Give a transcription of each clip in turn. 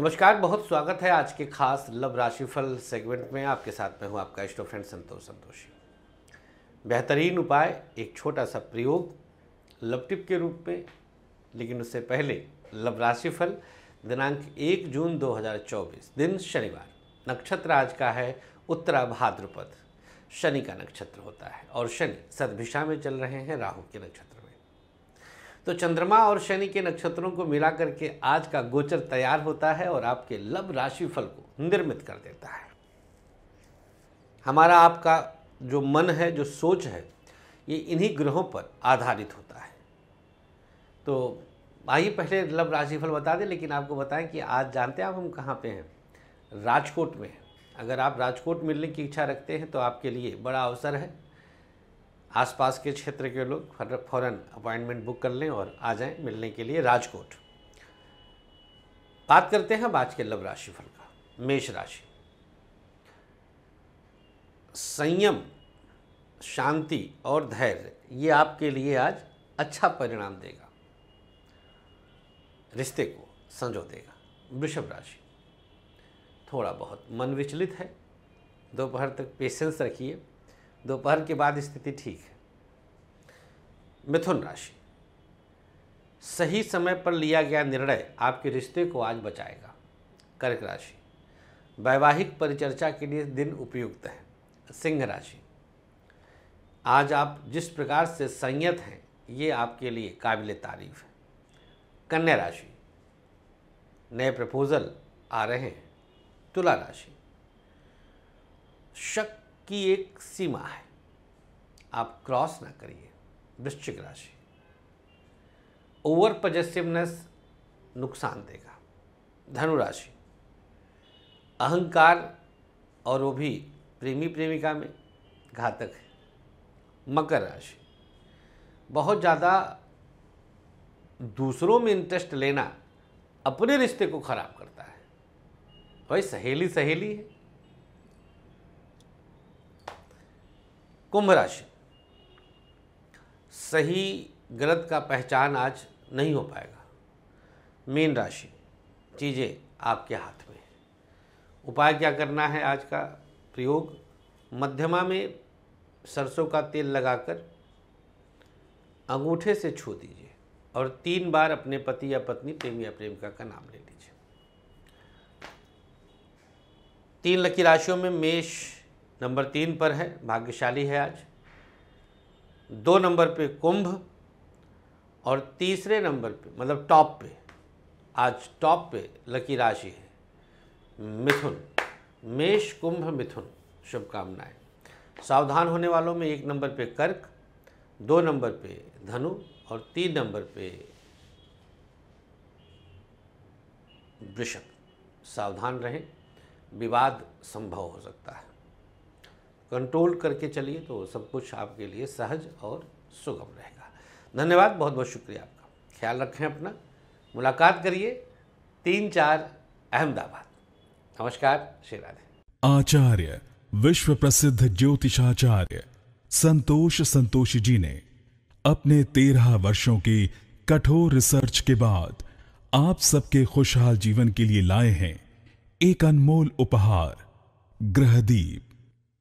नमस्कार बहुत स्वागत है आज के खास लव राशिफल सेगमेंट में आपके साथ में हूँ आपका इष्टो फ्रेंड संतोष संतोषी बेहतरीन उपाय एक छोटा सा प्रयोग लव टिप के रूप में लेकिन उससे पहले लव राशिफल दिनांक एक जून 2024 दिन शनिवार नक्षत्र आज का है उत्तरा भाद्रपद शनि का नक्षत्र होता है और शनि सदभिशा में चल रहे हैं राहु के नक्षत्र में तो चंद्रमा और शनि के नक्षत्रों को मिला करके आज का गोचर तैयार होता है और आपके लव राशिफल को निर्मित कर देता है हमारा आपका जो मन है जो सोच है ये इन्हीं ग्रहों पर आधारित होता है तो आइए पहले लव राशिफल बता दें लेकिन आपको बताएं कि आज जानते हैं आप हम कहाँ पे हैं राजकोट में हैं अगर आप राजकोट मिलने की इच्छा रखते हैं तो आपके लिए बड़ा अवसर है आसपास के क्षेत्र के लोग फ़ौरन अपॉइंटमेंट बुक कर लें और आ जाएं मिलने के लिए राजकोट बात करते हैं आज के लव राशि फल का मेष राशि संयम शांति और धैर्य ये आपके लिए आज अच्छा परिणाम देगा रिश्ते को संजो देगा वृषभ राशि थोड़ा बहुत मन विचलित है दोपहर तक पेशेंस रखिए दोपहर के बाद स्थिति ठीक है मिथुन राशि सही समय पर लिया गया निर्णय आपके रिश्ते को आज बचाएगा कर्क राशि वैवाहिक परिचर्चा के लिए दिन उपयुक्त है सिंह राशि आज आप जिस प्रकार से संयत हैं ये आपके लिए काबिल तारीफ है कन्या राशि नए प्रपोजल आ रहे हैं तुला राशि शक की एक सीमा है आप क्रॉस ना करिए वृश्चिक राशि ओवर पजेसिवनेस नुकसान देगा धनुराशि अहंकार और वो भी प्रेमी प्रेमिका में घातक है मकर राशि बहुत ज़्यादा दूसरों में इंटरेस्ट लेना अपने रिश्ते को खराब करता है भाई सहेली सहेली है कुंभ राशि सही गलत का पहचान आज नहीं हो पाएगा मीन राशि चीज़ें आपके हाथ में उपाय क्या करना है आज का प्रयोग मध्यमा में सरसों का तेल लगाकर अंगूठे से छू दीजिए और तीन बार अपने पति या पत्नी प्रेमी या प्रेमिका का नाम ले लीजिए तीन लकी राशियों में मेष नंबर तीन पर है भाग्यशाली है आज दो नंबर पे कुंभ और तीसरे नंबर पे मतलब टॉप पे आज टॉप पे लकी राशि है मिथुन मेष कुंभ मिथुन शुभकामनाएं सावधान होने वालों में एक नंबर पे कर्क दो नंबर पे धनु और तीन नंबर पे वृषभ सावधान रहें विवाद संभव हो सकता है कंट्रोल करके चलिए तो सब कुछ आपके लिए सहज और सुगम रहेगा धन्यवाद बहुत बहुत शुक्रिया आपका ख्याल रखें अपना मुलाकात करिए तीन चार अहमदाबाद नमस्कार श्री राधे आचार्य विश्व प्रसिद्ध ज्योतिषाचार्य संतोष संतोषी जी ने अपने तेरह वर्षों की कठोर रिसर्च के बाद आप सबके खुशहाल जीवन के लिए लाए हैं एक अनमोल उपहार ग्रहदीप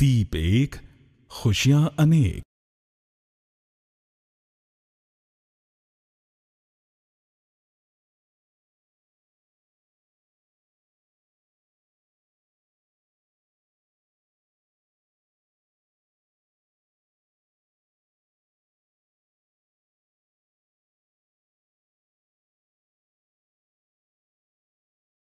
दीप एक खुशियां अनेक